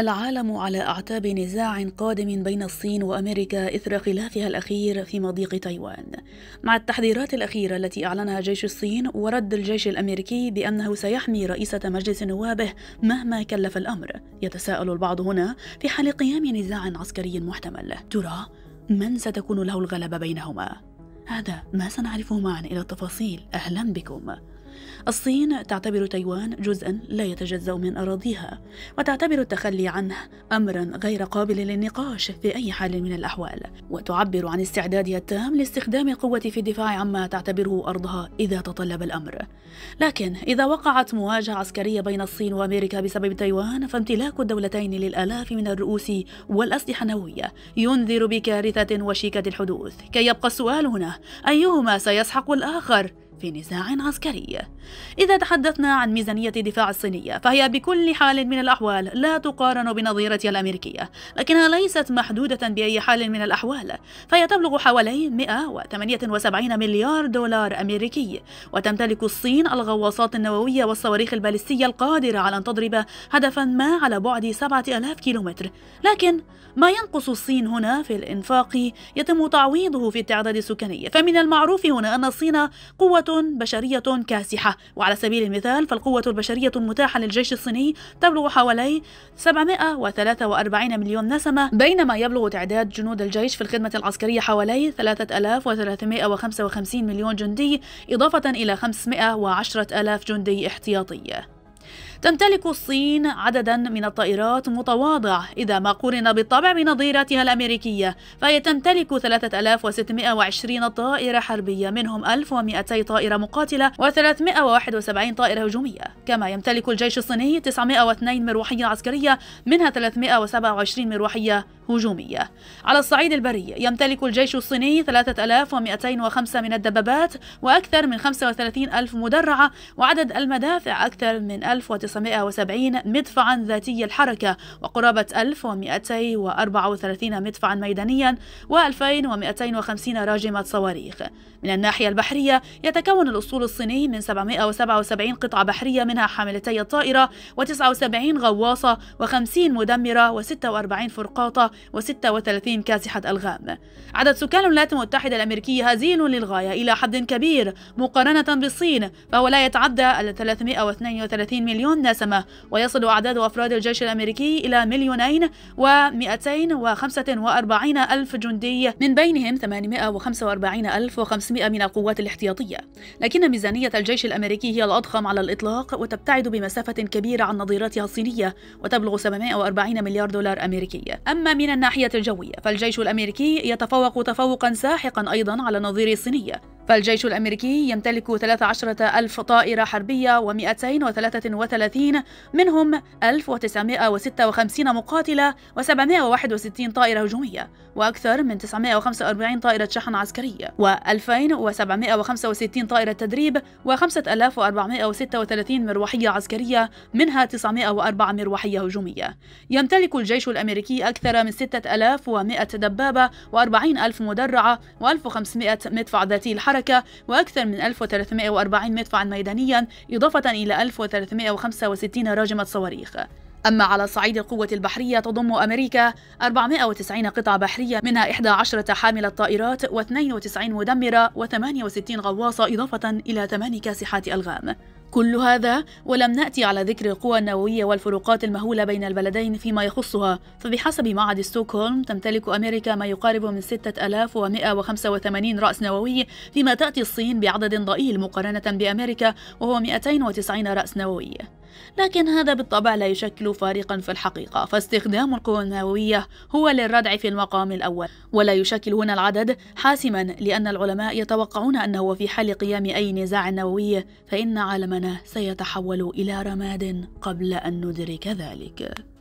العالم على أعتاب نزاع قادم بين الصين وأمريكا إثر خلافها الأخير في مضيق تايوان مع التحذيرات الأخيرة التي أعلنها جيش الصين ورد الجيش الأمريكي بأنه سيحمي رئيسة مجلس نوابه مهما كلف الأمر يتساءل البعض هنا في حال قيام نزاع عسكري محتمل ترى من ستكون له الغلبة بينهما؟ هذا ما سنعرفه معا إلى التفاصيل أهلا بكم الصين تعتبر تايوان جزءا لا يتجزأ من أراضيها وتعتبر التخلي عنه أمرا غير قابل للنقاش في أي حال من الأحوال وتعبر عن استعدادها التام لاستخدام القوة في الدفاع عما تعتبره أرضها إذا تطلب الأمر لكن إذا وقعت مواجهة عسكرية بين الصين وأمريكا بسبب تايوان فامتلاك الدولتين للآلاف من الرؤوس والأسلحة النووية ينذر بكارثة وشيكة الحدوث كي يبقى السؤال هنا أيهما سيسحق الآخر؟ في نزاع عسكري. إذا تحدثنا عن ميزانية الدفاع الصينية فهي بكل حال من الأحوال لا تقارن بنظيرتها الأمريكية، لكنها ليست محدودة بأي حال من الأحوال، فهي تبلغ حوالي 178 مليار دولار أمريكي، وتمتلك الصين الغواصات النووية والصواريخ الباليستية القادرة على أن تضرب هدفا ما على بعد 7000 كيلومتر، لكن ما ينقص الصين هنا في الإنفاق يتم تعويضه في التعداد السكاني، فمن المعروف هنا أن الصين قوة بشرية كاسحة وعلى سبيل المثال فالقوة البشرية المتاحة للجيش الصيني تبلغ حوالي 743 مليون نسمة بينما يبلغ تعداد جنود الجيش في الخدمة العسكرية حوالي 3355 مليون جندي إضافة إلى 510 ألاف جندي احتياطي تمتلك الصين عددا من الطائرات متواضع إذا ما قورن بالطبع بنظيراتها الأمريكية فهي تمتلك 3620 طائرة حربية منهم 1200 طائرة مقاتلة و371 طائرة هجومية كما يمتلك الجيش الصيني 902 مروحية عسكرية منها 327 مروحية هجومية على الصعيد البري يمتلك الجيش الصيني 3205 من الدبابات وأكثر من 35 ألف مدرعة وعدد المدافع أكثر من 1970 مدفعا ذاتي الحركة وقرابة 1234 مدفعا ميدانيا و2250 راجمة صواريخ من الناحية البحرية يتكون الأسطول الصيني من 777 قطعة بحرية منها حاملتي الطائرة و79 غواصة و50 مدمرة و46 فرقاطة و36 كاسحة ألغام عدد سكان الولايات المتحدة الأمريكية هزيل للغاية إلى حد كبير مقارنة بالصين فهو لا يتعدى ال 332 مليون نسمة ويصل أعداد أفراد الجيش الأمريكي إلى مليونين و245 ألف جندي من بينهم 845500 من القوات الاحتياطية لكن ميزانية الجيش الأمريكي هي الأضخم على الإطلاق وتبتعد بمسافة كبيرة عن نظيراتها الصينية وتبلغ 740 مليار دولار أمريكي أما من من الناحية الجوية فالجيش الأمريكي يتفوق تفوقا ساحقا أيضا على نظيره الصيني فالجيش الأمريكي يمتلك 13 ألف طائرة حربية و233 منهم 1956 مقاتلة و761 طائرة هجومية وأكثر من 945 طائرة شحن عسكري و2765 طائرة تدريب و5436 مروحية عسكرية منها 904 مروحية هجومية يمتلك الجيش الأمريكي أكثر من 6100 دبابة الف مدرعة و1500 مدفع ذاتي الحركة المعركة وأكثر من 1340 مدفعا ميدانيا إضافة إلى 1365 راجمة صواريخ أما على صعيد القوة البحرية تضم أمريكا 490 قطعة بحرية منها 11 حاملة طائرات و92 مدمرة و68 غواصة إضافة إلى 8 كاسحات ألغام كل هذا ولم نأتي على ذكر القوى النووية والفروقات المهولة بين البلدين فيما يخصها فبحسب معهد ستوكهولم تمتلك أمريكا ما يقارب من 6185 رأس نووي فيما تأتي الصين بعدد ضئيل مقارنة بأمريكا وهو 290 رأس نووي لكن هذا بالطبع لا يشكل فارقا في الحقيقة فاستخدام القوى النووية هو للردع في المقام الأول ولا يشكل هنا العدد حاسما لأن العلماء يتوقعون أنه في حال قيام أي نزاع نووي فإن عالمنا سيتحول إلى رماد قبل أن ندرك ذلك